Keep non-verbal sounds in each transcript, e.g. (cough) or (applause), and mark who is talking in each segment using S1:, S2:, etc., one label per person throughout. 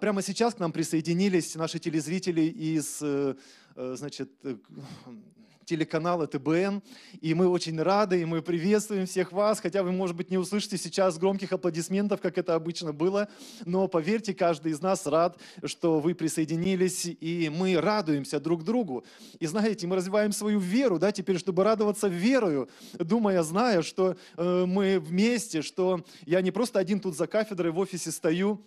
S1: прямо сейчас к нам присоединились наши телезрители из э, э, значит, э, телеканала ТБН. И мы очень рады, и мы приветствуем всех вас, хотя вы, может быть, не услышите сейчас громких аплодисментов, как это обычно было, но поверьте, каждый из нас рад, что вы присоединились, и мы радуемся друг другу. И знаете, мы развиваем свою веру, да, теперь, чтобы радоваться верою, думая, зная, что э, мы вместе, что я не просто один тут за кафедрой в офисе стою,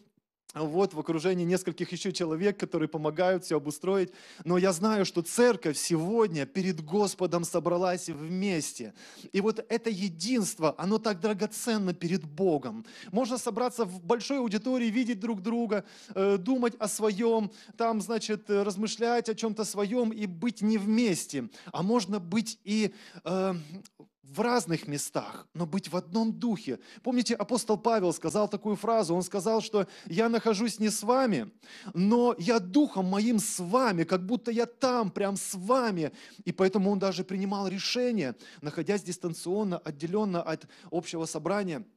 S1: вот в окружении нескольких еще человек, которые помогают все обустроить. Но я знаю, что церковь сегодня перед Господом собралась вместе. И вот это единство, оно так драгоценно перед Богом. Можно собраться в большой аудитории, видеть друг друга, э, думать о своем, там, значит, э, размышлять о чем-то своем и быть не вместе. А можно быть и э, в разных местах, но быть в одном духе. Помните, апостол Павел сказал такую фразу, он сказал, что я нахожусь не с вами, но я духом моим с вами, как будто я там, прям с вами. И поэтому он даже принимал решение, находясь дистанционно, отделенно от общего собрания –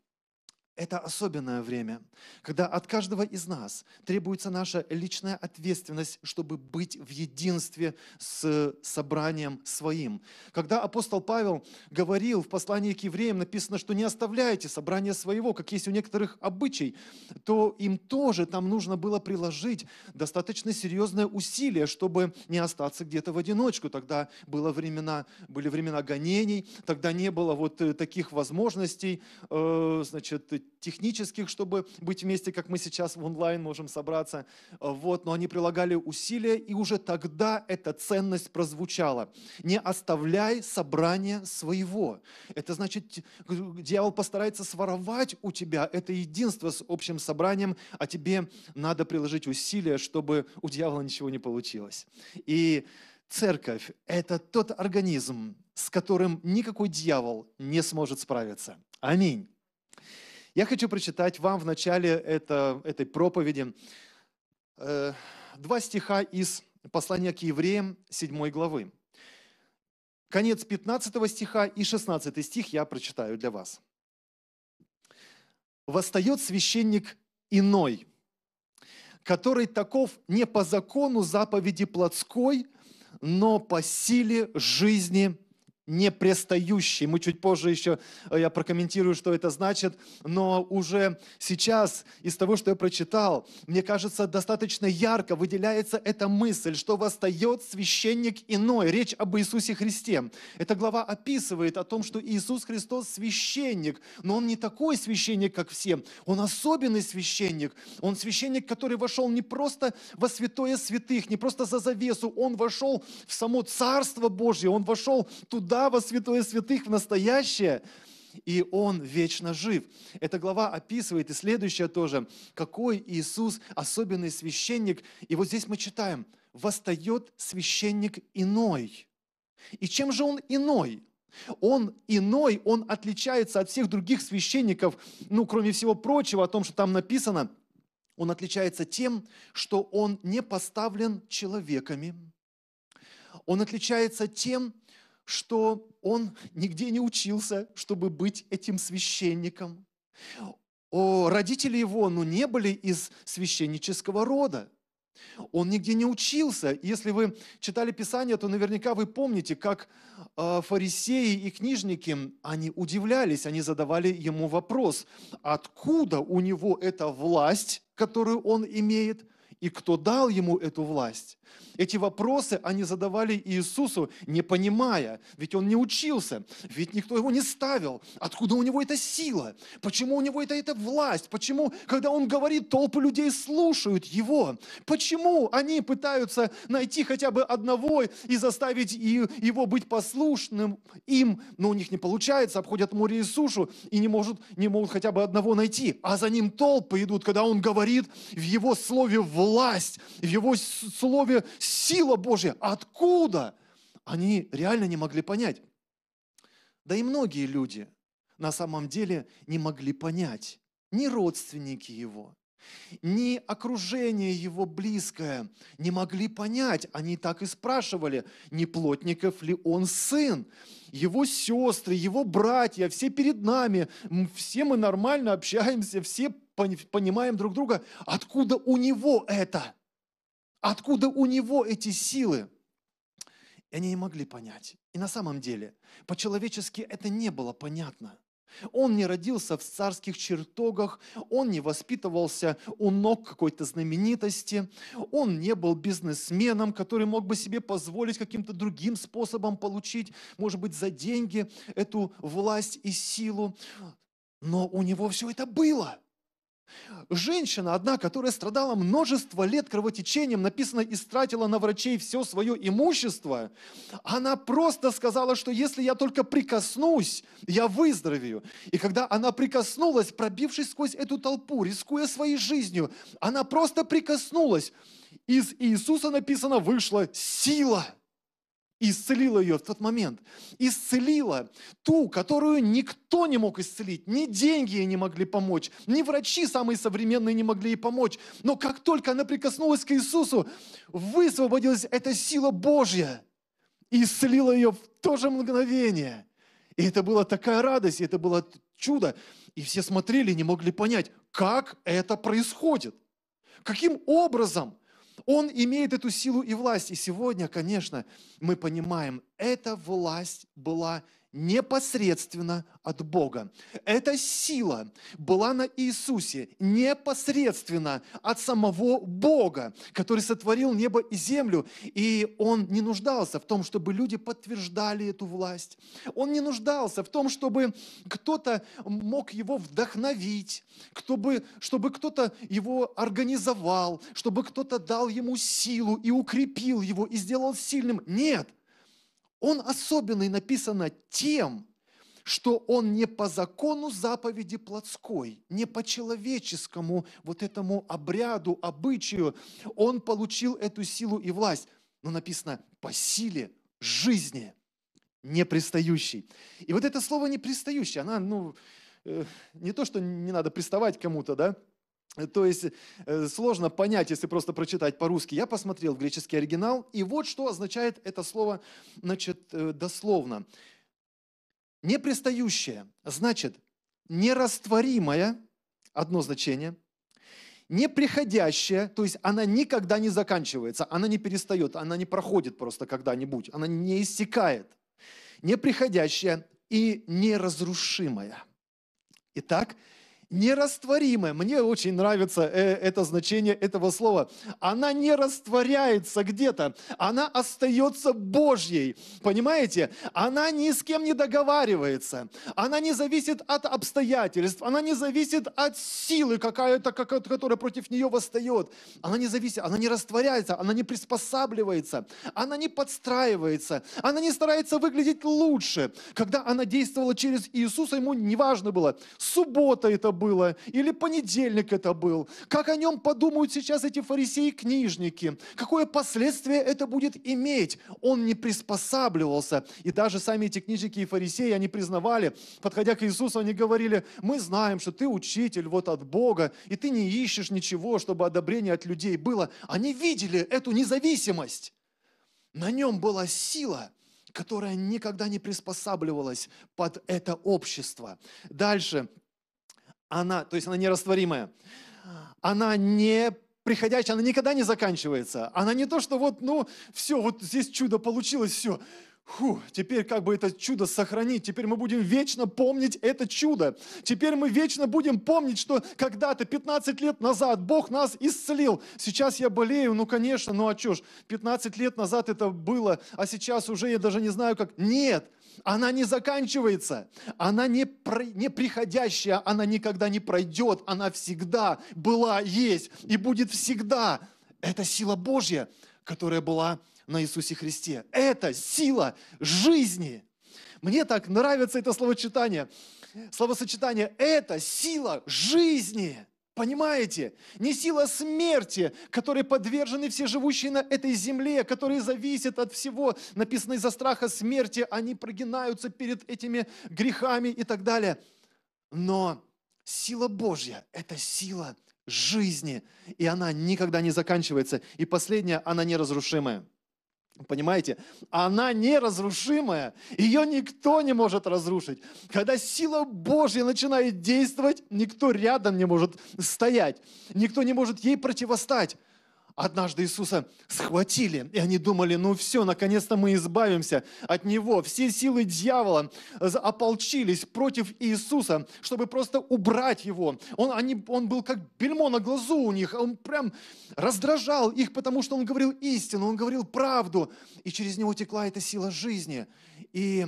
S1: это особенное время, когда от каждого из нас требуется наша личная ответственность, чтобы быть в единстве с собранием своим. Когда апостол Павел говорил в послании к евреям, написано, что не оставляйте собрание своего, как есть у некоторых обычай, то им тоже там нужно было приложить достаточно серьезное усилие, чтобы не остаться где-то в одиночку. Тогда было времена, были времена гонений, тогда не было вот э, таких возможностей, э, значит, технических, чтобы быть вместе, как мы сейчас в онлайн можем собраться. Э, вот, но они прилагали усилия, и уже тогда эта ценность прозвучала. Не оставляй собрание своего. Это значит, дьявол постарается своровать у тебя это единство с общим собранием, а тебе надо приложить усилия, чтобы у дьявола ничего не получилось. И Церковь – это тот организм, с которым никакой дьявол не сможет справиться. Аминь. Я хочу прочитать вам в начале это, этой проповеди э, два стиха из послания к евреям 7 главы. Конец 15 стиха и 16 стих я прочитаю для вас. «Восстает священник иной, который таков не по закону заповеди плотской, но по силе жизни непрестающий. Мы чуть позже еще, э, я прокомментирую, что это значит, но уже сейчас из того, что я прочитал, мне кажется, достаточно ярко выделяется эта мысль, что восстает священник иной. Речь об Иисусе Христе. Эта глава описывает о том, что Иисус Христос священник, но он не такой священник, как все. Он особенный священник. Он священник, который вошел не просто во святое святых, не просто за завесу. Он вошел в само Царство Божье. Он вошел туда, туда, во святое святых, в настоящее. И Он вечно жив. Эта глава описывает, и следующая тоже, какой Иисус особенный священник. И вот здесь мы читаем, восстает священник иной. И чем же он иной? Он иной, он отличается от всех других священников, ну, кроме всего прочего, о том, что там написано, он отличается тем, что он не поставлен человеками. Он отличается тем, что он нигде не учился, чтобы быть этим священником. О, родители его ну, не были из священнического рода. Он нигде не учился. Если вы читали Писание, то наверняка вы помните, как а, фарисеи и книжники, они удивлялись, они задавали ему вопрос, откуда у него эта власть, которую он имеет, и кто дал ему эту власть. Эти вопросы они задавали Иисусу, не понимая, ведь он не учился, ведь никто его не ставил. Откуда у него эта сила? Почему у него это, эта власть? Почему, когда он говорит, толпы людей слушают его? Почему они пытаются найти хотя бы одного и заставить его быть послушным им, но у них не получается, обходят море и сушу и не, могут не могут хотя бы одного найти, а за ним толпы идут, когда он говорит в его слове власть власть, в его слове сила Божья. Откуда? Они реально не могли понять. Да и многие люди на самом деле не могли понять. Ни родственники его, ни окружение его близкое не могли понять. Они так и спрашивали, не плотников ли он сын его сестры, его братья, все перед нами, все мы нормально общаемся, все понимаем друг друга. Откуда у него это? Откуда у него эти силы? И они не могли понять. И на самом деле, по-человечески это не было понятно. Он не родился в царских чертогах, он не воспитывался у ног какой-то знаменитости, он не был бизнесменом, который мог бы себе позволить каким-то другим способом получить, может быть, за деньги эту власть и силу. Но у него все это было – Женщина одна, которая страдала множество лет кровотечением, написано, истратила на врачей все свое имущество, она просто сказала, что если я только прикоснусь, я выздоровею. И когда она прикоснулась, пробившись сквозь эту толпу, рискуя своей жизнью, она просто прикоснулась. Из Иисуса написано, вышла сила – и исцелила ее в тот момент. Исцелила ту, которую никто не мог исцелить. Ни деньги ей не могли помочь, ни врачи самые современные не могли ей помочь. Но как только она прикоснулась к Иисусу, высвободилась эта сила Божья. И исцелила ее в то же мгновение. И это была такая радость, это было чудо. И все смотрели, не могли понять, как это происходит. Каким образом – он имеет эту силу и власть. И сегодня, конечно, мы понимаем, эта власть была непосредственно от Бога. Эта сила была на Иисусе непосредственно от самого Бога, который сотворил небо и землю, и он не нуждался в том, чтобы люди подтверждали эту власть. Он не нуждался в том, чтобы кто-то мог его вдохновить, чтобы, чтобы кто-то его организовал, чтобы кто-то дал ему силу и укрепил его и сделал сильным. Нет, он особенный, написано тем, что он не по закону заповеди плотской, не по человеческому вот этому обряду, обычаю, он получил эту силу и власть. Но написано по силе жизни, непристающей. И вот это слово непристающее, она, ну, э, не то, что не надо приставать кому-то, да, то есть э, сложно понять, если просто прочитать по-русски. Я посмотрел в греческий оригинал, и вот что означает это слово значит, э, дословно. Непристающее значит нерастворимое, одно значение, неприходящее, то есть она никогда не заканчивается, она не перестает, она не проходит просто когда-нибудь, она не иссякает. Неприходящее и неразрушимое. Итак, нерастворимая. Мне очень нравится э, это значение этого слова. Она не растворяется где-то, она остается Божьей. Понимаете? Она ни с кем не договаривается. Она не зависит от обстоятельств, она не зависит от силы какая-то, которая против нее восстает. Она не зависит, она не растворяется, она не приспосабливается, она не подстраивается, она не старается выглядеть лучше. Когда она действовала через Иисуса, ему не важно было, суббота это было, или понедельник это был, как о нем подумают сейчас эти фарисеи и книжники, какое последствие это будет иметь. Он не приспосабливался. И даже сами эти книжники и фарисеи, они признавали, подходя к Иисусу, они говорили, мы знаем, что ты учитель вот от Бога, и ты не ищешь ничего, чтобы одобрение от людей было. Они видели эту независимость. На нем была сила – которая никогда не приспосабливалась под это общество. Дальше она, то есть она нерастворимая, она не приходящая, она никогда не заканчивается. Она не то, что вот, ну, все, вот здесь чудо получилось, все. Фу, теперь как бы это чудо сохранить, теперь мы будем вечно помнить это чудо. Теперь мы вечно будем помнить, что когда-то, 15 лет назад, Бог нас исцелил. Сейчас я болею, ну конечно, ну а что ж, 15 лет назад это было, а сейчас уже я даже не знаю как. Нет, она не заканчивается, она не, про, не приходящая, она никогда не пройдет, она всегда была, есть и будет всегда. Это сила Божья, которая была на Иисусе Христе. Это сила жизни. Мне так нравится это словочитание. Словосочетание «это сила жизни». Понимаете? Не сила смерти, которой подвержены все живущие на этой земле, которые зависят от всего, написано из-за страха смерти, они прогинаются перед этими грехами и так далее. Но сила Божья – это сила жизни, и она никогда не заканчивается, и последняя, она неразрушимая. Понимаете? Она неразрушимая, ее никто не может разрушить. Когда сила Божья начинает действовать, никто рядом не может стоять, никто не может ей противостать однажды Иисуса схватили, и они думали, ну все, наконец-то мы избавимся от Него. Все силы дьявола ополчились против Иисуса, чтобы просто убрать Его. Он, они, он был как бельмо на глазу у них, а он прям раздражал их, потому что он говорил истину, он говорил правду, и через него текла эта сила жизни. И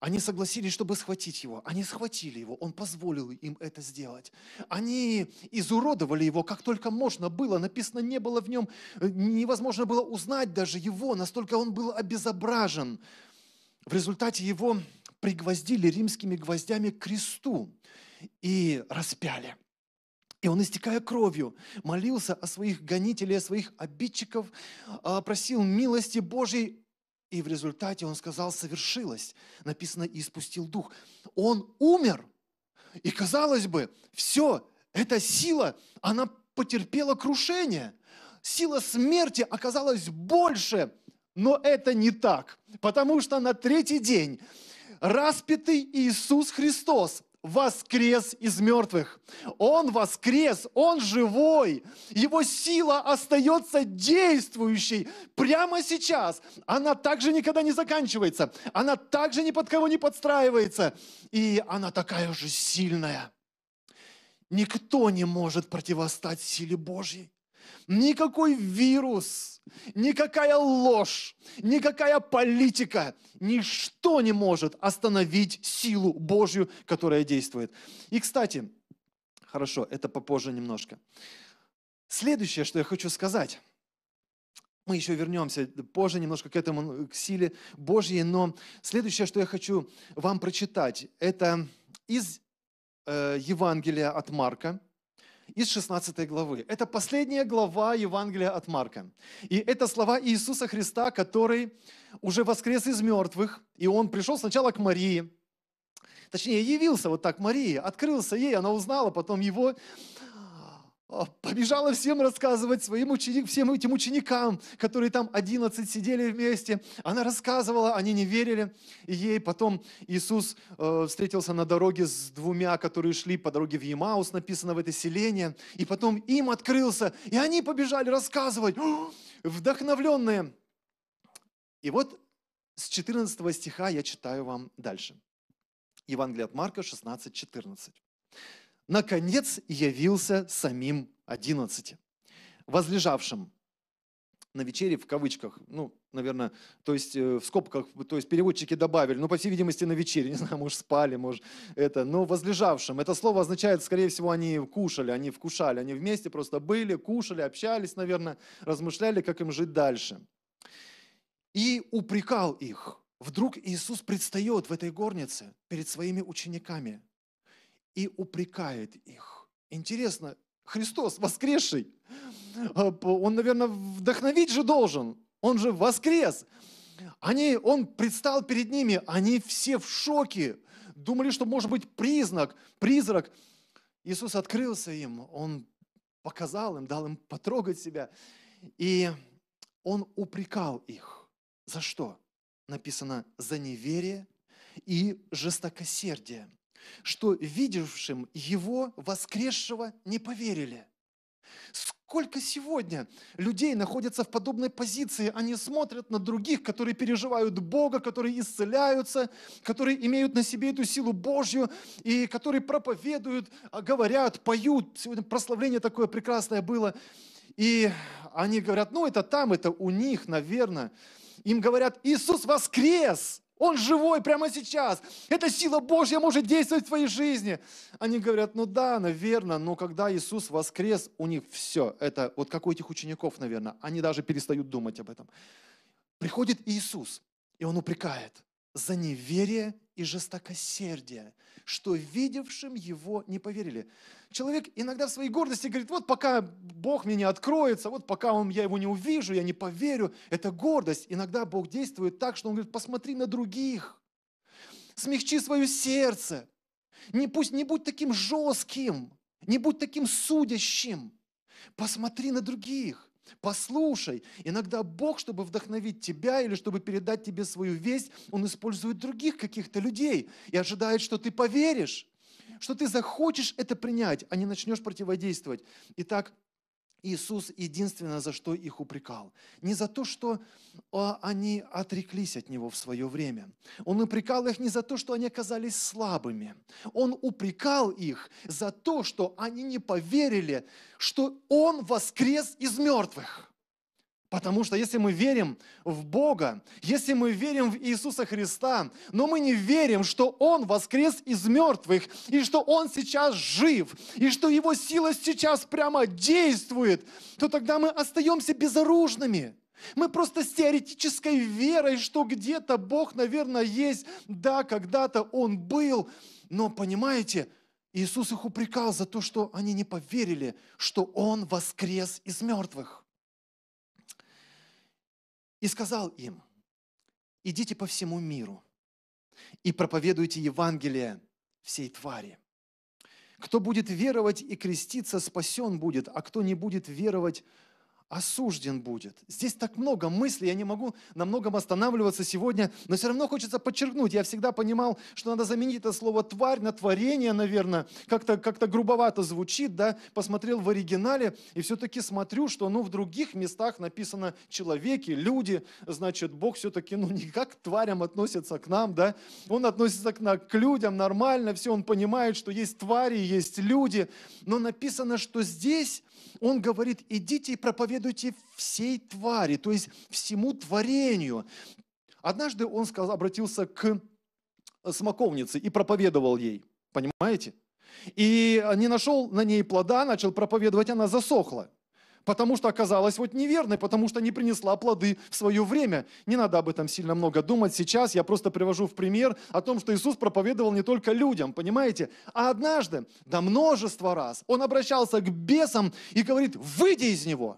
S1: они согласились, чтобы схватить его. Они схватили его, он позволил им это сделать. Они изуродовали его, как только можно было. Написано, не было в нем, э, невозможно было узнать даже его, настолько он был обезображен. В результате его пригвоздили римскими гвоздями к кресту и распяли. И он, истекая кровью, молился о своих гонителях, о своих обидчиков, а, просил милости Божьей и в результате он сказал, совершилось. Написано, и испустил дух. Он умер. И казалось бы, все, эта сила, она потерпела крушение. Сила смерти оказалась больше, но это не так. Потому что на третий день распятый Иисус Христос воскрес из мертвых. Он воскрес, он живой. Его сила остается действующей прямо сейчас. Она также никогда не заканчивается. Она также ни под кого не подстраивается. И она такая же сильная. Никто не может противостать силе Божьей. Никакой вирус, никакая ложь, никакая политика, ничто не может остановить силу Божью, которая действует. И, кстати, хорошо, это попозже немножко. Следующее, что я хочу сказать. Мы еще вернемся позже немножко к этому, к силе Божьей, но следующее, что я хочу вам прочитать, это из э, Евангелия от Марка, из 16 главы. Это последняя глава Евангелия от Марка. И это слова Иисуса Христа, который уже воскрес из мертвых, и он пришел сначала к Марии, точнее, явился вот так Марии, открылся ей, она узнала потом его, побежала всем рассказывать, своим ученик, всем этим ученикам, которые там 11 сидели вместе. Она рассказывала, они не верили ей. Потом Иисус э, встретился на дороге с двумя, которые шли по дороге в Емаус, написано в это селение. И потом им открылся, и они побежали рассказывать, вдохновленные. И вот с 14 стиха я читаю вам дальше. Евангелие от Марка 16, 14 наконец явился самим одиннадцати, возлежавшим на вечере в кавычках, ну, наверное, то есть э, в скобках, то есть переводчики добавили, ну, по всей видимости, на вечере, (laughs) не знаю, может, спали, может, это, но возлежавшим. Это слово означает, скорее всего, они кушали, они вкушали, они вместе просто были, кушали, общались, наверное, размышляли, как им жить дальше. И упрекал их. Вдруг Иисус предстает в этой горнице перед своими учениками и упрекает их. Интересно, Христос воскресший, а, он, наверное, вдохновить же должен, он же воскрес. Они, он предстал перед ними, они все в шоке, думали, что может быть признак, призрак. Иисус открылся им, он показал им, дал им потрогать себя. И он упрекал их. За что? Написано, за неверие и жестокосердие что видевшим Его воскресшего не поверили. Сколько сегодня людей находятся в подобной позиции, они смотрят на других, которые переживают Бога, которые исцеляются, которые имеют на себе эту силу Божью, и которые проповедуют, а, говорят, поют. Сегодня прославление такое прекрасное было. И они говорят, ну это там, это у них, наверное. Им говорят, Иисус воскрес! Он живой прямо сейчас. Эта сила Божья может действовать в твоей жизни. Они говорят, ну да, наверное, но когда Иисус воскрес, у них все. Это вот как у этих учеников, наверное. Они даже перестают думать об этом. Приходит Иисус, и Он упрекает за неверие и жестокосердия, что видевшим его не поверили. Человек иногда в своей гордости говорит, вот пока Бог мне не откроется, вот пока он, я его не увижу, я не поверю. Это гордость. Иногда Бог действует так, что он говорит, посмотри на других, смягчи свое сердце, не, пусть, не будь таким жестким, не будь таким судящим, посмотри на других. Послушай, иногда Бог, чтобы вдохновить тебя или чтобы передать тебе свою весть, Он использует других каких-то людей и ожидает, что ты поверишь, что ты захочешь это принять, а не начнешь противодействовать. Итак, Иисус единственное, за что их упрекал. Не за то, что а, они отреклись от Него в свое время. Он упрекал их не за то, что они оказались слабыми. Он упрекал их за то, что они не поверили, что Он воскрес из мертвых. Потому что если мы верим в Бога, если мы верим в Иисуса Христа, но мы не верим, что Он воскрес из мертвых, и что Он сейчас жив, и что Его сила сейчас прямо действует, то тогда мы остаемся безоружными. Мы просто с теоретической верой, что где-то Бог, наверное, есть. Да, когда-то Он был, но, понимаете, Иисус их упрекал за то, что они не поверили, что Он воскрес из мертвых и сказал им, идите по всему миру и проповедуйте Евангелие всей твари. Кто будет веровать и креститься, спасен будет, а кто не будет веровать, осужден будет. Здесь так много мыслей, я не могу на многом останавливаться сегодня, но все равно хочется подчеркнуть. Я всегда понимал, что надо заменить это слово «тварь» на «творение», наверное. Как-то как грубовато звучит, да? Посмотрел в оригинале и все-таки смотрю, что ну, в других местах написано «человеки», «люди». Значит, Бог все-таки ну, не как к тварям относится к нам, да? Он относится к, нам, к людям нормально, все, он понимает, что есть твари, есть люди. Но написано, что здесь он говорит «идите и проповедуйте» проповедуйте всей твари, то есть всему творению. Однажды он сказал, обратился к э, смоковнице и проповедовал ей, понимаете? И не нашел на ней плода, начал проповедовать, она засохла потому что оказалась вот неверной, потому что не принесла плоды в свое время. Не надо об этом сильно много думать сейчас, я просто привожу в пример о том, что Иисус проповедовал не только людям, понимаете? А однажды, да множество раз, он обращался к бесам и говорит, выйди из него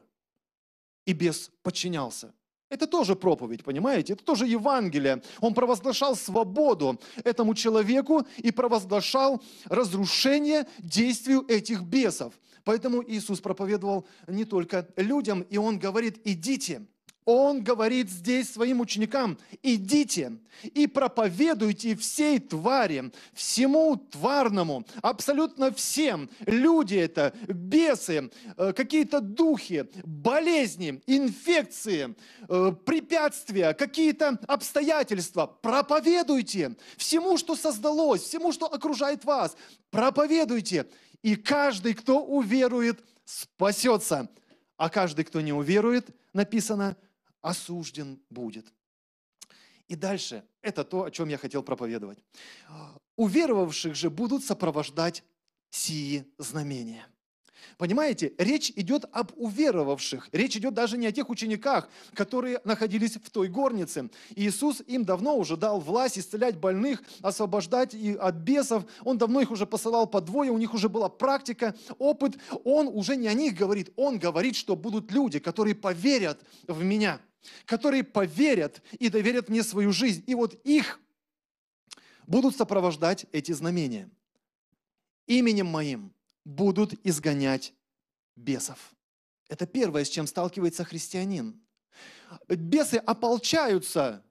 S1: и бес подчинялся. Это тоже проповедь, понимаете? Это тоже Евангелие. Он провозглашал свободу этому человеку и провозглашал разрушение действию этих бесов. Поэтому Иисус проповедовал не только людям, и Он говорит, идите – он говорит здесь своим ученикам, идите и проповедуйте всей твари, всему тварному, абсолютно всем. Люди это, бесы, э, какие-то духи, болезни, инфекции, э, препятствия, какие-то обстоятельства. Проповедуйте всему, что создалось, всему, что окружает вас. Проповедуйте. И каждый, кто уверует, спасется. А каждый, кто не уверует, написано – осужден будет. И дальше, это то, о чем я хотел проповедовать. Уверовавших же будут сопровождать сии знамения. Понимаете, речь идет об уверовавших. Речь идет даже не о тех учениках, которые находились в той горнице. Иисус им давно уже дал власть исцелять больных, освобождать и от бесов. Он давно их уже посылал по двое, у них уже была практика, опыт. Он уже не о них говорит, он говорит, что будут люди, которые поверят в меня – которые поверят и доверят мне свою жизнь. И вот их будут сопровождать эти знамения. Именем моим будут изгонять бесов. Это первое, с чем сталкивается христианин. Бесы ополчаются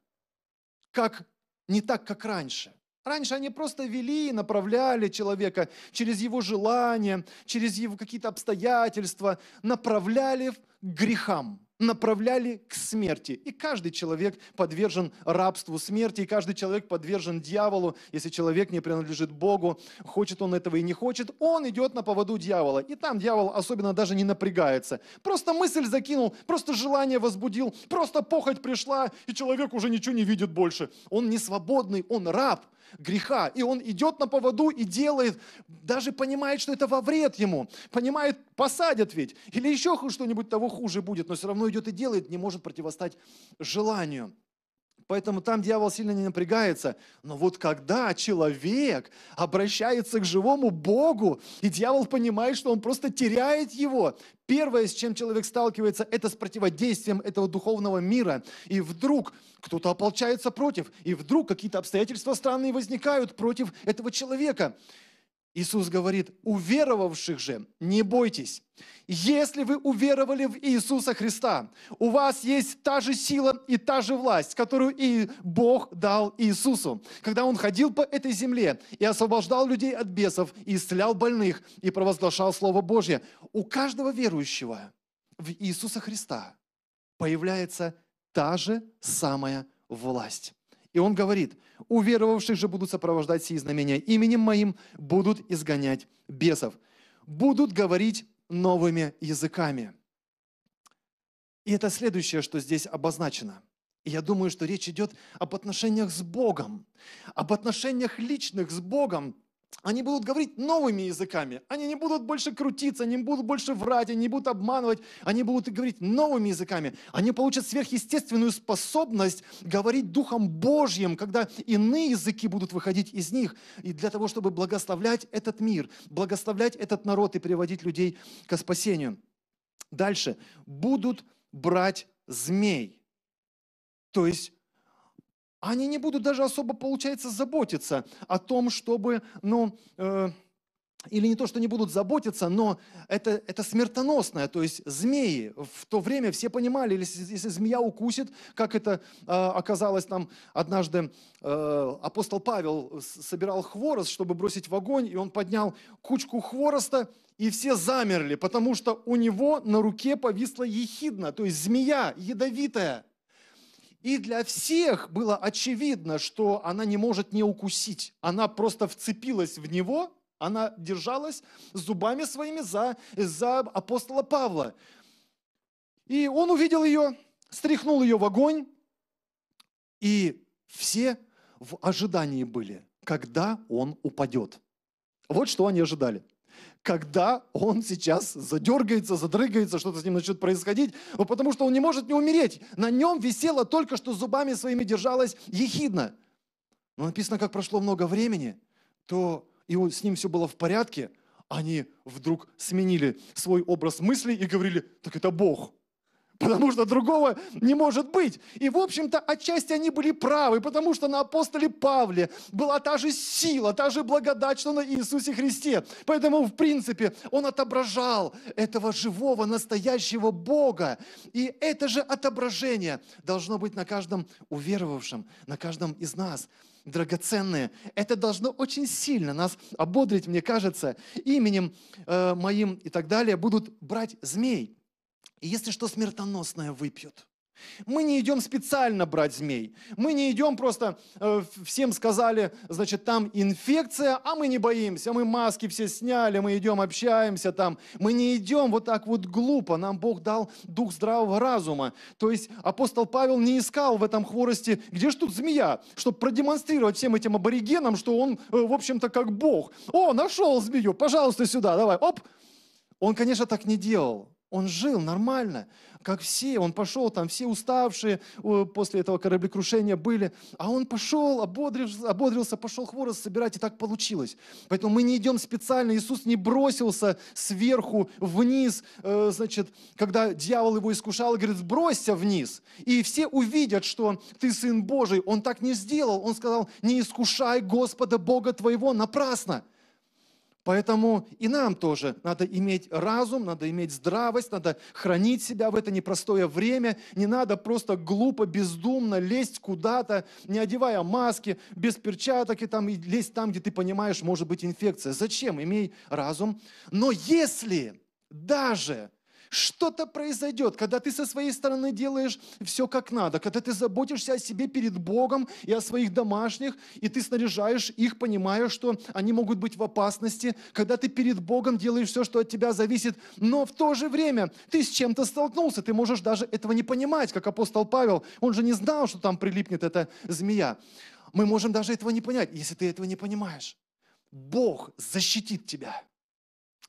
S1: как, не так, как раньше. Раньше они просто вели и направляли человека через его желания, через его какие-то обстоятельства, направляли к грехам, направляли к смерти. И каждый человек подвержен рабству смерти, и каждый человек подвержен дьяволу. Если человек не принадлежит Богу, хочет он этого и не хочет, он идет на поводу дьявола. И там дьявол особенно даже не напрягается. Просто мысль закинул, просто желание возбудил, просто похоть пришла, и человек уже ничего не видит больше. Он не свободный, он раб – греха. И он идет на поводу и делает, даже понимает, что это во вред ему. Понимает, посадят ведь. Или еще что-нибудь того хуже будет, но все равно идет и делает, не может противостать желанию. Поэтому там дьявол сильно не напрягается. Но вот когда человек обращается к живому Богу, и дьявол понимает, что он просто теряет его, первое, с чем человек сталкивается, это с противодействием этого духовного мира. И вдруг кто-то ополчается против, и вдруг какие-то обстоятельства странные возникают против этого человека. Иисус говорит, уверовавших же не бойтесь. Если вы уверовали в Иисуса Христа, у вас есть та же сила и та же власть, которую и Бог дал Иисусу, когда Он ходил по этой земле и освобождал людей от бесов, и исцелял больных, и провозглашал Слово Божье. У каждого верующего в Иисуса Христа появляется та же самая власть. И он говорит, уверовавших же будут сопровождать сии знамения, именем моим будут изгонять бесов, будут говорить новыми языками. И это следующее, что здесь обозначено. И я думаю, что речь идет об отношениях с Богом, об отношениях личных с Богом, они будут говорить новыми языками. Они не будут больше крутиться, они не будут больше врать, они не будут обманывать. Они будут говорить новыми языками. Они получат сверхъестественную способность говорить Духом Божьим, когда иные языки будут выходить из них. И для того, чтобы благословлять этот мир, благословлять этот народ и приводить людей ко спасению. Дальше. Будут брать змей. То есть они не будут даже особо, получается, заботиться о том, чтобы, ну, э, или не то, что не будут заботиться, но это, это смертоносное, то есть змеи. В то время все понимали, если, если змея укусит, как это э, оказалось там однажды, э, апостол Павел собирал хворост, чтобы бросить в огонь, и он поднял кучку хвороста, и все замерли, потому что у него на руке повисла ехидна, то есть змея ядовитая – и для всех было очевидно, что она не может не укусить. Она просто вцепилась в него, она держалась зубами своими за, за апостола Павла. И он увидел ее, стряхнул ее в огонь, и все в ожидании были, когда он упадет. Вот что они ожидали когда он сейчас задергается, задрыгается, что-то с ним начнет происходить, ну, потому что он не может не умереть. На нем висела только что зубами своими держалась ехидна. Но написано, как прошло много времени, то и с ним все было в порядке, они вдруг сменили свой образ мыслей и говорили, так это Бог. (laughs) потому что другого не может быть. И, в общем-то, отчасти они были правы, потому что на апостоле Павле была та же сила, та же благодать, что на Иисусе Христе. Поэтому, в принципе, он отображал этого живого, настоящего Бога. И это же отображение должно быть на каждом уверовавшем, на каждом из нас драгоценные. Это должно очень сильно нас ободрить, мне кажется, именем э, моим и так далее будут брать змей. И если что смертоносное выпьют. Мы не идем специально брать змей. Мы не идем просто, э, всем сказали, значит, там инфекция, а мы не боимся. Мы маски все сняли, мы идем, общаемся там. Мы не идем вот так вот глупо. Нам Бог дал дух здравого разума. То есть апостол Павел не искал в этом хворости, где же тут змея, чтобы продемонстрировать всем этим аборигенам, что он, э, в общем-то, как Бог. О, нашел змею, пожалуйста, сюда, давай, оп. Он, конечно, так не делал. Он жил нормально, как все. Он пошел, там все уставшие после этого кораблекрушения были. А он пошел, ободрился, пошел хворост собирать, и так получилось. Поэтому мы не идем специально. Иисус не бросился сверху вниз, э, значит, когда дьявол его искушал, говорит, сбросься вниз. И все увидят, что ты Сын Божий. Он так не сделал. Он сказал, не искушай Господа Бога твоего напрасно. Поэтому и нам тоже надо иметь разум, надо иметь здравость, надо хранить себя в это непростое время. Не надо просто глупо, бездумно лезть куда-то, не одевая маски, без перчаток и, там, и лезть там, где ты понимаешь, может быть инфекция. Зачем? Имей разум. Но если даже что-то произойдет, когда ты со своей стороны делаешь все как надо, когда ты заботишься о себе перед Богом и о своих домашних, и ты снаряжаешь их, понимая, что они могут быть в опасности, когда ты перед Богом делаешь все, что от тебя зависит, но в то же время ты с чем-то столкнулся, ты можешь даже этого не понимать, как апостол Павел, он же не знал, что там прилипнет эта змея. Мы можем даже этого не понять, если ты этого не понимаешь. Бог защитит тебя.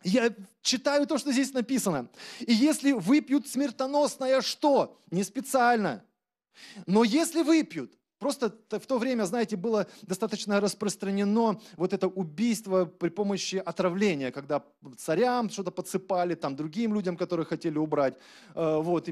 S1: Я читаю то, что здесь написано. И если выпьют смертоносное что? Не специально. Но если выпьют, Просто в то время, знаете, было достаточно распространено вот это убийство при помощи отравления, когда царям что-то подсыпали, там другим людям, которые хотели убрать. Э, вот,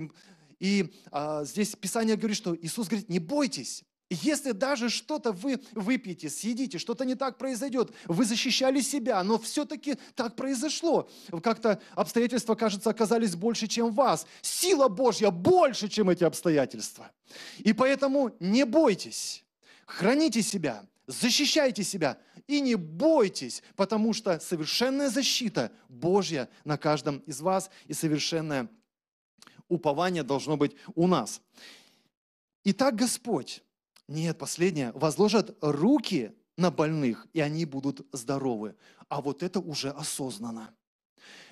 S1: и а, здесь Писание говорит, что Иисус говорит, не бойтесь, если даже что-то вы выпьете, съедите, что-то не так произойдет, вы защищали себя, но все-таки так произошло. Как-то обстоятельства, кажется, оказались больше, чем вас. Сила Божья больше, чем эти обстоятельства. И поэтому не бойтесь, храните себя, защищайте себя и не бойтесь, потому что совершенная защита Божья на каждом из вас и совершенное упование должно быть у нас. Итак, Господь нет, последнее. Возложат руки на больных, и они будут здоровы. А вот это уже осознанно.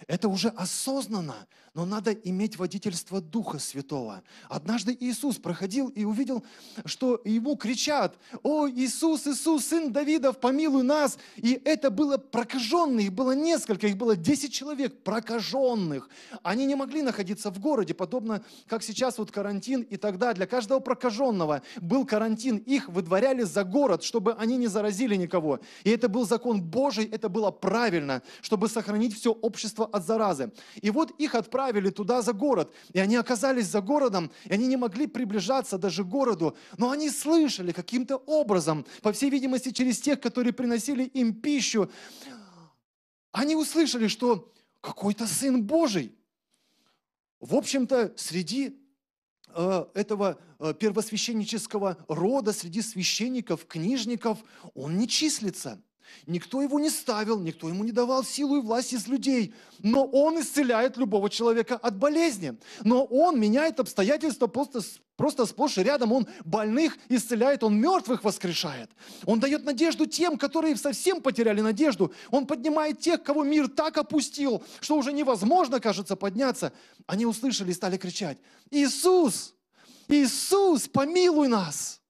S1: Это уже осознанно, но надо иметь водительство Духа Святого. Однажды Иисус проходил и увидел, что ему кричат, «О, Иисус, Иисус, Сын Давидов, помилуй нас!» И это было прокаженные, их было несколько, их было 10 человек прокаженных. Они не могли находиться в городе, подобно как сейчас вот карантин и тогда. Для каждого прокаженного был карантин. Их выдворяли за город, чтобы они не заразили никого. И это был закон Божий, это было правильно, чтобы сохранить все общество общество от заразы. И вот их отправили туда за город, и они оказались за городом, и они не могли приближаться даже к городу, но они слышали каким-то образом, по всей видимости, через тех, которые приносили им пищу, они услышали, что какой-то Сын Божий. В общем-то, среди э, этого э, первосвященнического рода, среди священников, книжников, он не числится. Никто его не ставил, никто ему не давал силу и власть из людей. Но он исцеляет любого человека от болезни. Но он меняет обстоятельства просто, просто сплошь и рядом. Он больных исцеляет, он мертвых воскрешает. Он дает надежду тем, которые совсем потеряли надежду. Он поднимает тех, кого мир так опустил, что уже невозможно, кажется, подняться. Они услышали и стали кричать, «Иисус! Иисус, помилуй нас!»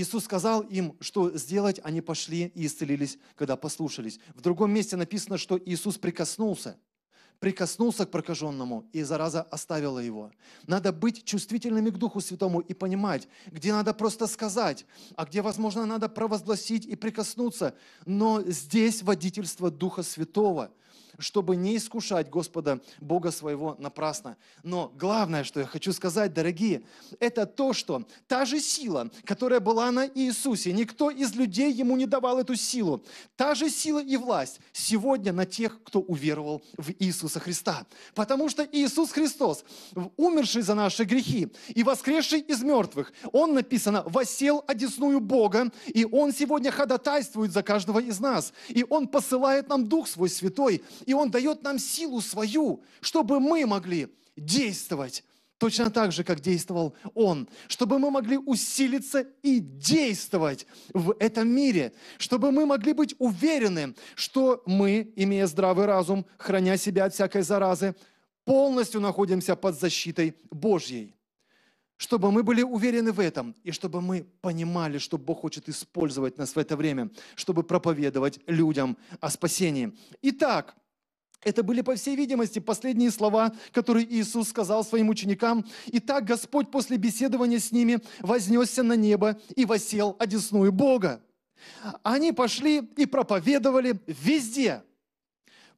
S1: Иисус сказал им, что сделать, они пошли и исцелились, когда послушались. В другом месте написано, что Иисус прикоснулся прикоснулся к прокаженному, и зараза оставила его. Надо быть чувствительными к Духу Святому и понимать, где надо просто сказать, а где, возможно, надо провозгласить и прикоснуться. Но здесь водительство Духа Святого чтобы не искушать Господа Бога своего напрасно. Но главное, что я хочу сказать, дорогие, это то, что та же сила, которая была на Иисусе, никто из людей ему не давал эту силу, та же сила и власть сегодня на тех, кто уверовал в Иисуса Христа. Потому что Иисус Христос, умерший за наши грехи и воскресший из мертвых, Он, написано, «восел одесную Бога», и Он сегодня ходатайствует за каждого из нас, и Он посылает нам Дух Свой Святой, и Он дает нам силу свою, чтобы мы могли действовать точно так же, как действовал Он, чтобы мы могли усилиться и действовать в этом мире, чтобы мы могли быть уверены, что мы, имея здравый разум, храня себя от всякой заразы, полностью находимся под защитой Божьей. Чтобы мы были уверены в этом, и чтобы мы понимали, что Бог хочет использовать нас в это время, чтобы проповедовать людям о спасении. Итак, это были, по всей видимости, последние слова, которые Иисус сказал своим ученикам. И так Господь после беседования с ними вознесся на небо и восел одесную Бога». Они пошли и проповедовали везде,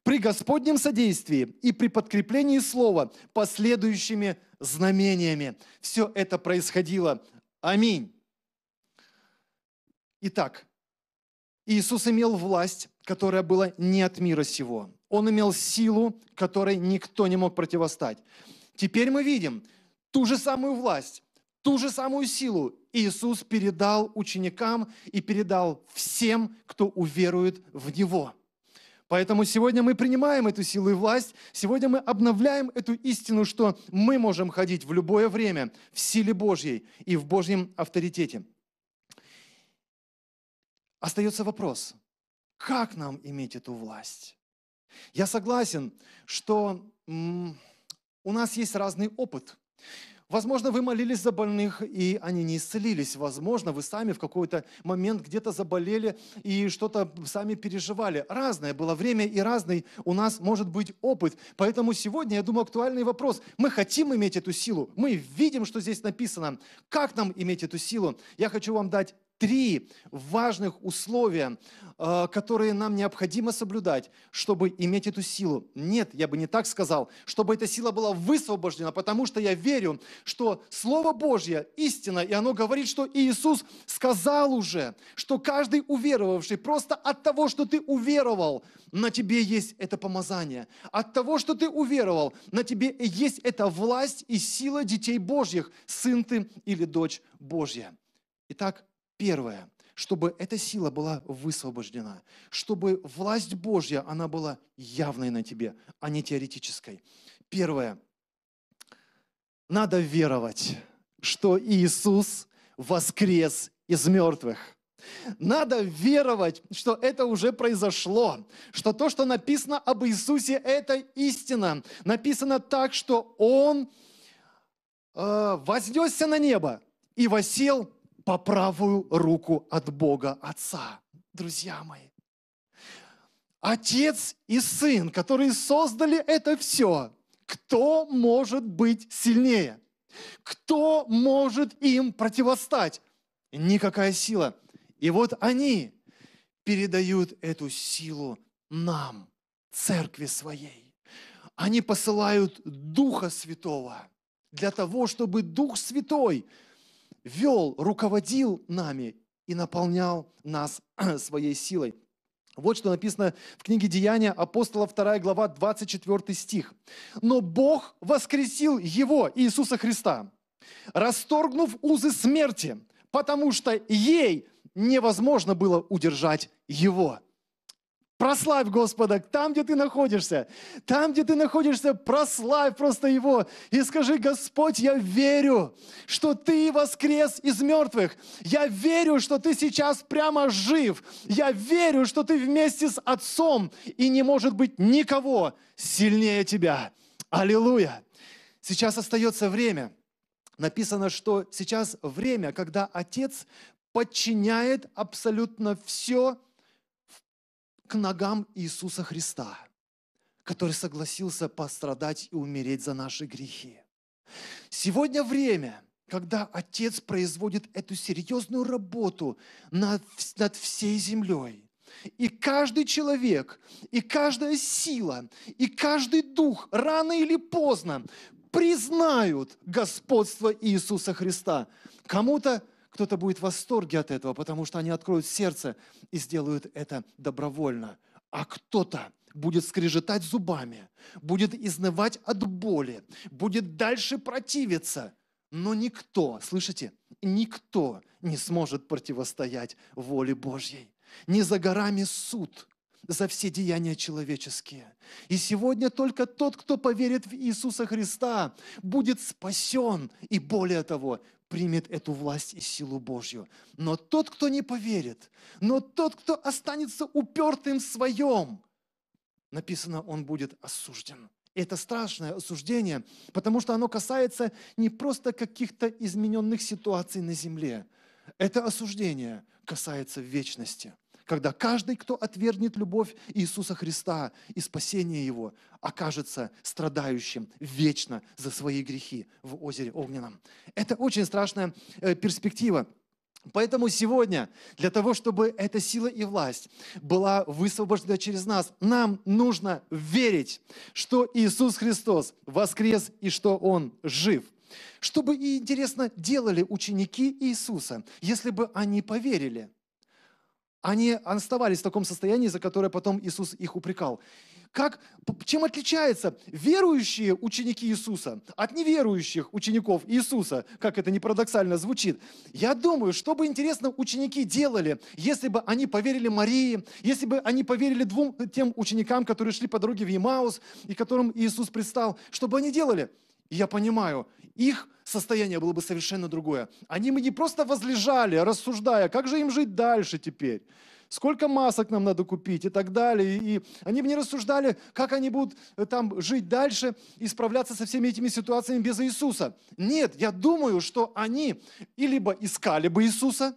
S1: при Господнем содействии и при подкреплении Слова последующими знамениями. Все это происходило. Аминь. Итак, Иисус имел власть, которая была не от мира сего – он имел силу, которой никто не мог противостать. Теперь мы видим ту же самую власть, ту же самую силу Иисус передал ученикам и передал всем, кто уверует в Него. Поэтому сегодня мы принимаем эту силу и власть, сегодня мы обновляем эту истину, что мы можем ходить в любое время в силе Божьей и в Божьем авторитете. Остается вопрос, как нам иметь эту власть? Я согласен, что у нас есть разный опыт. Возможно, вы молились за больных, и они не исцелились. Возможно, вы сами в какой-то момент где-то заболели и что-то сами переживали. Разное было время и разный у нас может быть опыт. Поэтому сегодня, я думаю, актуальный вопрос. Мы хотим иметь эту силу. Мы видим, что здесь написано. Как нам иметь эту силу? Я хочу вам дать три важных условия, э, которые нам необходимо соблюдать, чтобы иметь эту силу. Нет, я бы не так сказал, чтобы эта сила была высвобождена, потому что я верю, что Слово Божье истина, и оно говорит, что Иисус сказал уже, что каждый уверовавший просто от того, что ты уверовал, на тебе есть это помазание. От того, что ты уверовал, на тебе есть эта власть и сила детей Божьих, сын ты или дочь Божья. Итак, Первое, чтобы эта сила была высвобождена, чтобы власть Божья, она была явной на тебе, а не теоретической. Первое, надо веровать, что Иисус воскрес из мертвых. Надо веровать, что это уже произошло, что то, что написано об Иисусе, это истина. Написано так, что Он э, вознесся на небо и восел по правую руку от Бога Отца, друзья мои. Отец и Сын, которые создали это все, кто может быть сильнее? Кто может им противостать? Никакая сила. И вот они передают эту силу нам, церкви своей. Они посылают Духа Святого для того, чтобы Дух Святой – вел, руководил нами и наполнял нас (clears throat) своей силой. Вот что написано в книге Деяния апостола 2 глава 24 стих. «Но Бог воскресил Его, Иисуса Христа, расторгнув узы смерти, потому что ей невозможно было удержать Его». Прославь Господа там, где ты находишься. Там, где ты находишься, прославь просто Его. И скажи, Господь, я верю, что Ты воскрес из мертвых. Я верю, что Ты сейчас прямо жив. Я верю, что Ты вместе с Отцом. И не может быть никого сильнее Тебя. Аллилуйя. Сейчас остается время. Написано, что сейчас время, когда Отец подчиняет абсолютно все ногам Иисуса Христа, который согласился пострадать и умереть за наши грехи. Сегодня время, когда Отец производит эту серьезную работу над, над всей землей. И каждый человек, и каждая сила, и каждый дух рано или поздно признают господство Иисуса Христа. Кому-то кто-то будет в восторге от этого, потому что они откроют сердце и сделают это добровольно. А кто-то будет скрежетать зубами, будет изнывать от боли, будет дальше противиться. Но никто, слышите, никто не сможет противостоять воле Божьей. Не за горами суд за все деяния человеческие. И сегодня только тот, кто поверит в Иисуса Христа, будет спасен и, более того, примет эту власть и силу Божью. Но тот, кто не поверит, но тот, кто останется упертым в своем, написано, он будет осужден. Это страшное осуждение, потому что оно касается не просто каких-то измененных ситуаций на земле. Это осуждение касается вечности когда каждый, кто отвергнет любовь Иисуса Христа и спасение Его, окажется страдающим вечно за свои грехи в озере Огненном. Это очень страшная э, перспектива. Поэтому сегодня, для того, чтобы эта сила и власть была высвобождена через нас, нам нужно верить, что Иисус Христос воскрес и что Он жив. Что бы и интересно делали ученики Иисуса, если бы они поверили – они оставались в таком состоянии, за которое потом Иисус их упрекал. Как, чем отличаются верующие ученики Иисуса от неверующих учеников Иисуса, как это не парадоксально звучит. Я думаю, что бы интересно ученики делали, если бы они поверили Марии, если бы они поверили двум тем ученикам, которые шли по дороге в Емаус и которым Иисус предстал, что бы они делали? И я понимаю, их состояние было бы совершенно другое. Они бы не просто возлежали, рассуждая, как же им жить дальше теперь сколько масок нам надо купить и так далее. И они бы не рассуждали, как они будут э, там жить дальше и справляться со всеми этими ситуациями без Иисуса. Нет, я думаю, что они и либо искали бы Иисуса,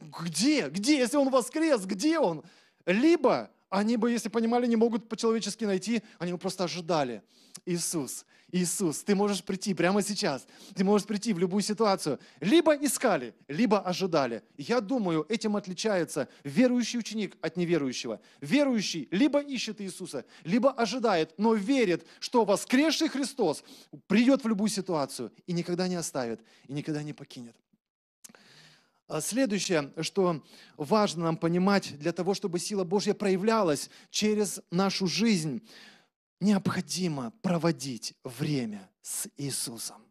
S1: где, где, если он воскрес, где он, либо они бы, если понимали, не могут по-человечески найти, они бы просто ожидали. Иисус, Иисус, ты можешь прийти прямо сейчас, ты можешь прийти в любую ситуацию. Либо искали, либо ожидали. Я думаю, этим отличается верующий ученик от неверующего. Верующий либо ищет Иисуса, либо ожидает, но верит, что воскресший Христос придет в любую ситуацию и никогда не оставит, и никогда не покинет. А следующее, что важно нам понимать для того, чтобы сила Божья проявлялась через нашу жизнь, необходимо проводить время с Иисусом.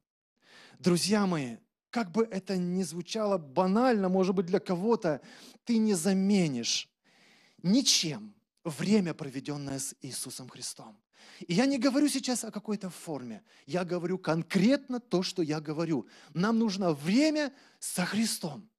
S1: Друзья мои, как бы это ни звучало банально, может быть, для кого-то, ты не заменишь ничем время, проведенное с Иисусом Христом. И я не говорю сейчас о какой-то форме. Я говорю конкретно то, что я говорю. Нам нужно время со Христом.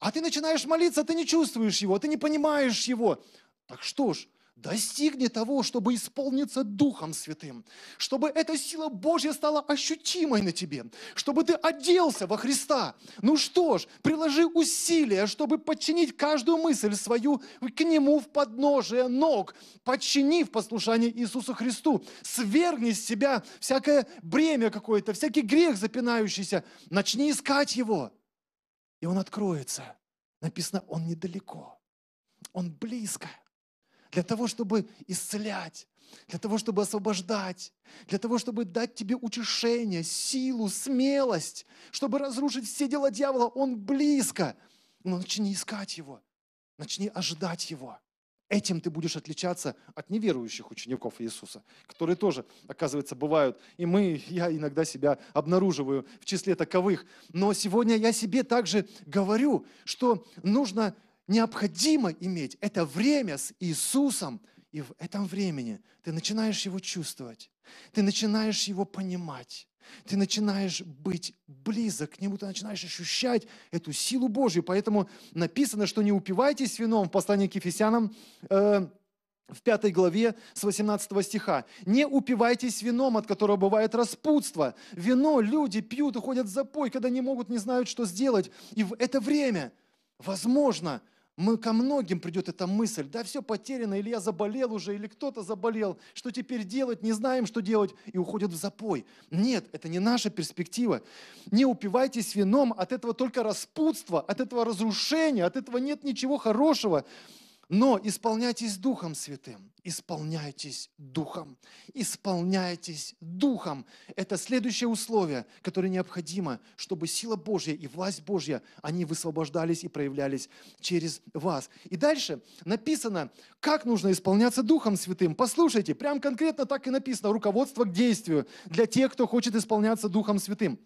S1: А ты начинаешь молиться, ты не чувствуешь его, ты не понимаешь его. Так что ж, достигни того, чтобы исполниться Духом Святым, чтобы эта сила Божья стала ощутимой на тебе, чтобы ты оделся во Христа. Ну что ж, приложи усилия, чтобы подчинить каждую мысль свою к Нему в подножие ног, подчинив послушание Иисусу Христу. Свергни с себя всякое бремя какое-то, всякий грех запинающийся. Начни искать его и он откроется. Написано, он недалеко, он близко. Для того, чтобы исцелять, для того, чтобы освобождать, для того, чтобы дать тебе утешение, силу, смелость, чтобы разрушить все дела дьявола, он близко. Но начни искать его, начни ожидать его. Этим ты будешь отличаться от неверующих учеников Иисуса, которые тоже, оказывается, бывают. И мы, я иногда себя обнаруживаю в числе таковых. Но сегодня я себе также говорю, что нужно, необходимо иметь это время с Иисусом. И в этом времени ты начинаешь его чувствовать, ты начинаешь его понимать, ты начинаешь быть близок к Нему, ты начинаешь ощущать эту силу Божью. Поэтому написано, что не упивайтесь вином в послании к Ефесянам, э, в 5 главе с 18 стиха. «Не упивайтесь вином, от которого бывает распутство. Вино люди пьют и ходят в запой, когда не могут, не знают, что сделать. И в это время, возможно, мы, ко многим придет эта мысль, да все потеряно, или я заболел уже, или кто-то заболел, что теперь делать, не знаем, что делать, и уходят в запой. Нет, это не наша перспектива. Не упивайтесь вином, от этого только распутство, от этого разрушение, от этого нет ничего хорошего. Но исполняйтесь Духом Святым, исполняйтесь Духом, исполняйтесь Духом. Это следующее условие, которое необходимо, чтобы сила Божья и власть Божья, они высвобождались и проявлялись через вас. И дальше написано, как нужно исполняться Духом Святым. Послушайте, прям конкретно так и написано, руководство к действию для тех, кто хочет исполняться Духом Святым.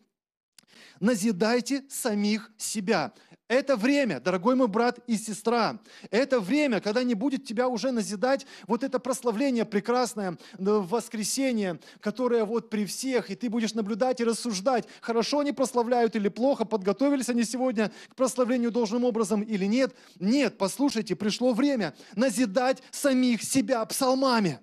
S1: Назидайте самих себя. Это время, дорогой мой брат и сестра, это время, когда не будет тебя уже назидать вот это прославление прекрасное в воскресенье, которое вот при всех, и ты будешь наблюдать и рассуждать, хорошо они прославляют или плохо, подготовились они сегодня к прославлению должным образом или нет. Нет, послушайте, пришло время назидать самих себя псалмами.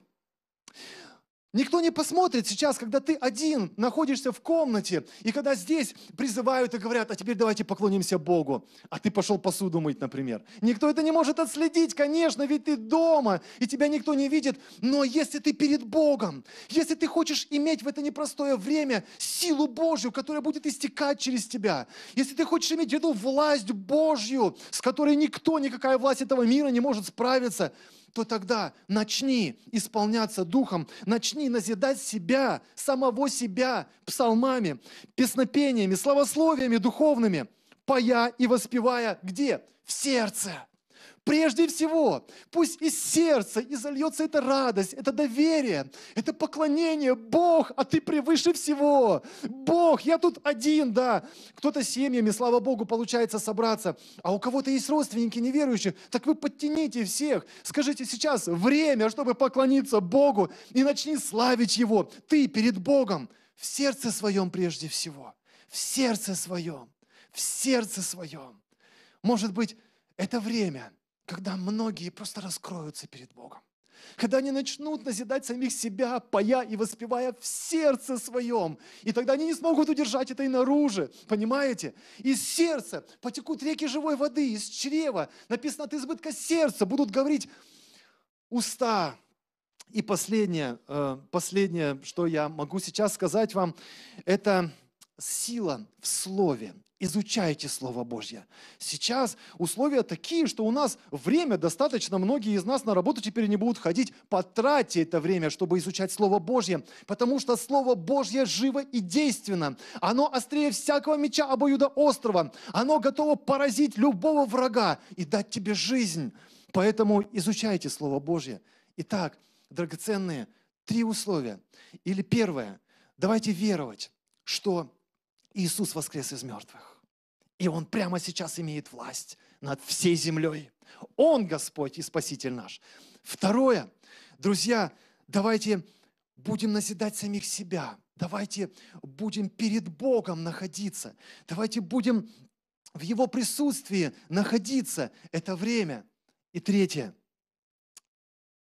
S1: Никто не посмотрит сейчас, когда ты один находишься в комнате, и когда здесь призывают и говорят, а теперь давайте поклонимся Богу, а ты пошел посуду мыть, например. Никто это не может отследить, конечно, ведь ты дома, и тебя никто не видит, но если ты перед Богом, если ты хочешь иметь в это непростое время силу Божью, которая будет истекать через тебя, если ты хочешь иметь в виду власть Божью, с которой никто, никакая власть этого мира не может справиться – то тогда начни исполняться Духом, начни назидать себя, самого себя псалмами, песнопениями, славословиями духовными, пая и воспевая где? В сердце. Прежде всего, пусть из сердца изольется эта радость, это доверие, это поклонение. Бог, а ты превыше всего. Бог, я тут один, да. Кто-то с семьями, слава Богу, получается собраться, а у кого-то есть родственники неверующие. Так вы подтяните всех. Скажите сейчас время, чтобы поклониться Богу и начни славить Его. Ты перед Богом в сердце своем прежде всего. В сердце своем. В сердце своем. Может быть, это время – когда многие просто раскроются перед Богом. Когда они начнут назидать самих себя, поя и воспевая в сердце своем. И тогда они не смогут удержать это и наружу, понимаете? Из сердца потекут реки живой воды, из чрева. Написано, от избытка сердца будут говорить уста. И последнее, э, последнее, что я могу сейчас сказать вам, это сила в слове. Изучайте Слово Божье. Сейчас условия такие, что у нас время достаточно, многие из нас на работу теперь не будут ходить. Потратьте это время, чтобы изучать Слово Божье, потому что Слово Божье живо и действенно. Оно острее всякого меча обоюда острова. Оно готово поразить любого врага и дать тебе жизнь. Поэтому изучайте Слово Божье. Итак, драгоценные три условия. Или первое, давайте веровать, что Иисус воскрес из мертвых. И Он прямо сейчас имеет власть над всей землей. Он Господь и Спаситель наш. Второе, друзья, давайте будем назидать самих себя. Давайте будем перед Богом находиться. Давайте будем в Его присутствии находиться это время. И третье.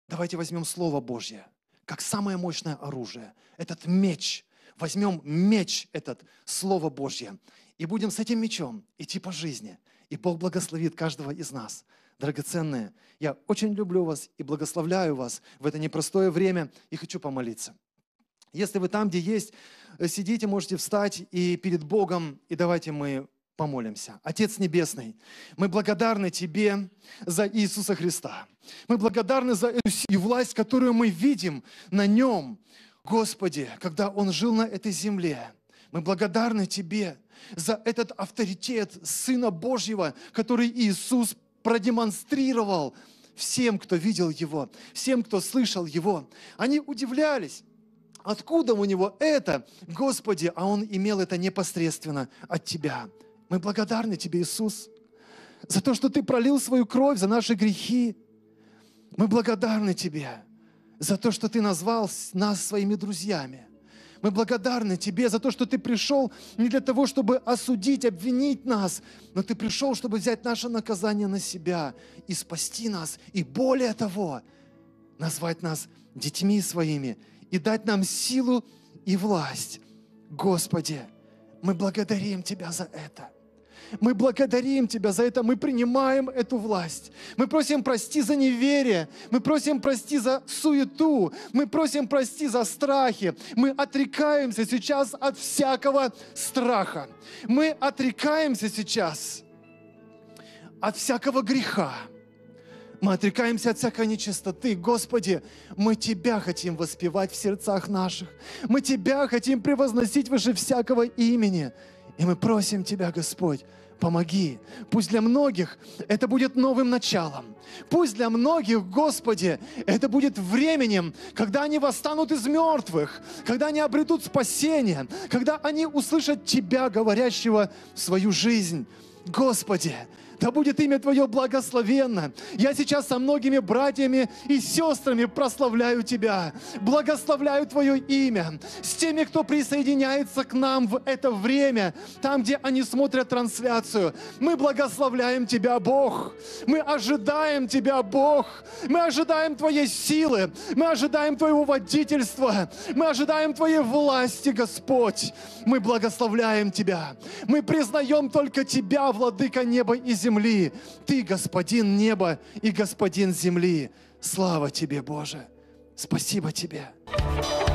S1: Давайте возьмем Слово Божье как самое мощное оружие. Этот меч. Возьмем меч этот, Слово Божье, и будем с этим мечом идти по жизни. И Бог благословит каждого из нас. Драгоценные, я очень люблю вас и благословляю вас в это непростое время и хочу помолиться. Если вы там, где есть, э, сидите, можете встать и перед Богом, и давайте мы помолимся. Отец Небесный, мы благодарны Тебе за Иисуса Христа. Мы благодарны за и власть, которую мы видим на Нем, Господи, когда Он жил на этой земле – мы благодарны Тебе за этот авторитет Сына Божьего, который Иисус продемонстрировал всем, кто видел Его, всем, кто слышал Его. Они удивлялись, откуда у Него это, Господи, а Он имел это непосредственно от Тебя. Мы благодарны Тебе, Иисус, за то, что Ты пролил свою кровь за наши грехи. Мы благодарны Тебе за то, что Ты назвал нас своими друзьями. Мы благодарны Тебе за то, что Ты пришел не для того, чтобы осудить, обвинить нас, но Ты пришел, чтобы взять наше наказание на себя и спасти нас, и более того, назвать нас детьми своими и дать нам силу и власть. Господи, мы благодарим Тебя за это. Мы благодарим Тебя за это, мы принимаем эту власть. Мы просим прости за неверие, мы просим прости за суету, мы просим прости за страхи. Мы отрекаемся сейчас от всякого страха. Мы отрекаемся сейчас от всякого греха. Мы отрекаемся от всякой нечистоты. Господи, мы Тебя хотим воспевать в сердцах наших. Мы Тебя хотим превозносить выше всякого имени. И мы просим Тебя, Господь, помоги. Пусть для многих это будет новым началом. Пусть для многих, Господи, это будет временем, когда они восстанут из мертвых, когда они обретут спасение, когда они услышат Тебя, говорящего, в свою жизнь. Господи, да будет имя Твое благословенно. Я сейчас со многими братьями и сестрами прославляю Тебя, благословляю Твое имя. С теми, кто присоединяется к нам в это время, там, где они смотрят трансляцию, мы благословляем Тебя, Бог. Мы ожидаем Тебя, Бог. Мы ожидаем Твоей силы. Мы ожидаем Твоего водительства. Мы ожидаем Твоей власти, Господь. Мы благословляем Тебя. Мы признаем только Тебя, Владыка неба и земли земли. Ты господин неба и господин земли. Слава тебе, Боже! Спасибо тебе! Спасибо тебе!